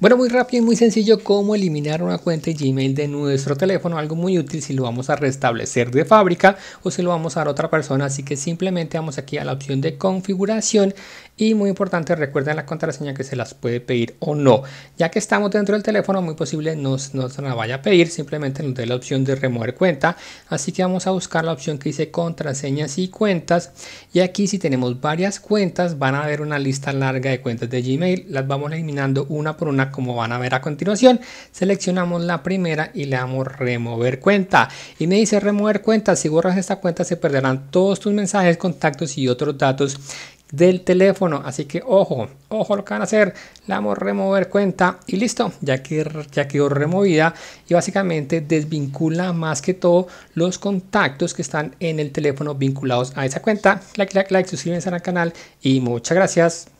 Bueno, muy rápido y muy sencillo cómo eliminar una cuenta Gmail de nuestro teléfono, algo muy útil si lo vamos a restablecer de fábrica o si lo vamos a dar a otra persona, así que simplemente vamos aquí a la opción de configuración y muy importante, recuerden la contraseña que se las puede pedir o no. Ya que estamos dentro del teléfono, muy posible no se la vaya a pedir, simplemente nos dé la opción de remover cuenta. Así que vamos a buscar la opción que dice contraseñas y cuentas. Y aquí si tenemos varias cuentas, van a ver una lista larga de cuentas de Gmail. Las vamos eliminando una por una como van a ver a continuación. Seleccionamos la primera y le damos remover cuenta. Y me dice remover cuenta. Si borras esta cuenta se perderán todos tus mensajes, contactos y otros datos del teléfono. Así que ojo, ojo lo que van a hacer. La vamos a remover cuenta y listo. Ya, que, ya quedó removida y básicamente desvincula más que todo los contactos que están en el teléfono vinculados a esa cuenta. Like, like, like, suscríbanse al canal y muchas gracias.